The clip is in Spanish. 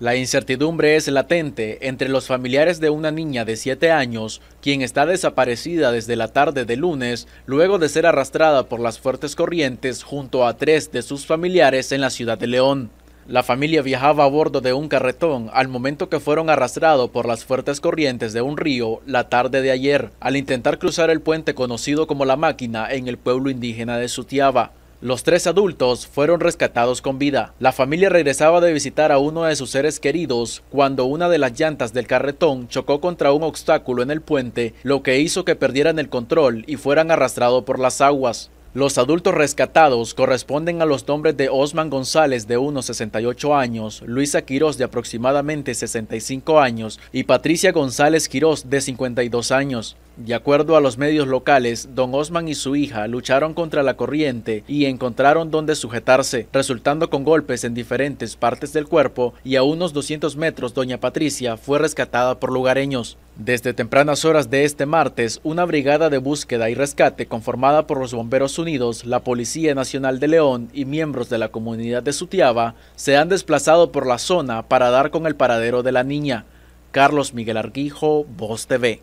La incertidumbre es latente entre los familiares de una niña de 7 años, quien está desaparecida desde la tarde de lunes, luego de ser arrastrada por las fuertes corrientes junto a tres de sus familiares en la ciudad de León. La familia viajaba a bordo de un carretón al momento que fueron arrastrados por las fuertes corrientes de un río la tarde de ayer, al intentar cruzar el puente conocido como La Máquina en el pueblo indígena de Sutiaba. Los tres adultos fueron rescatados con vida. La familia regresaba de visitar a uno de sus seres queridos cuando una de las llantas del carretón chocó contra un obstáculo en el puente, lo que hizo que perdieran el control y fueran arrastrados por las aguas. Los adultos rescatados corresponden a los nombres de Osman González de unos 68 años, Luisa Quirós de aproximadamente 65 años y Patricia González Quirós de 52 años. De acuerdo a los medios locales, don Osman y su hija lucharon contra la corriente y encontraron dónde sujetarse, resultando con golpes en diferentes partes del cuerpo y a unos 200 metros doña Patricia fue rescatada por lugareños. Desde tempranas horas de este martes, una brigada de búsqueda y rescate conformada por los Bomberos Unidos, la Policía Nacional de León y miembros de la comunidad de Sutiaba se han desplazado por la zona para dar con el paradero de la niña. Carlos Miguel Arguijo, Voz TV.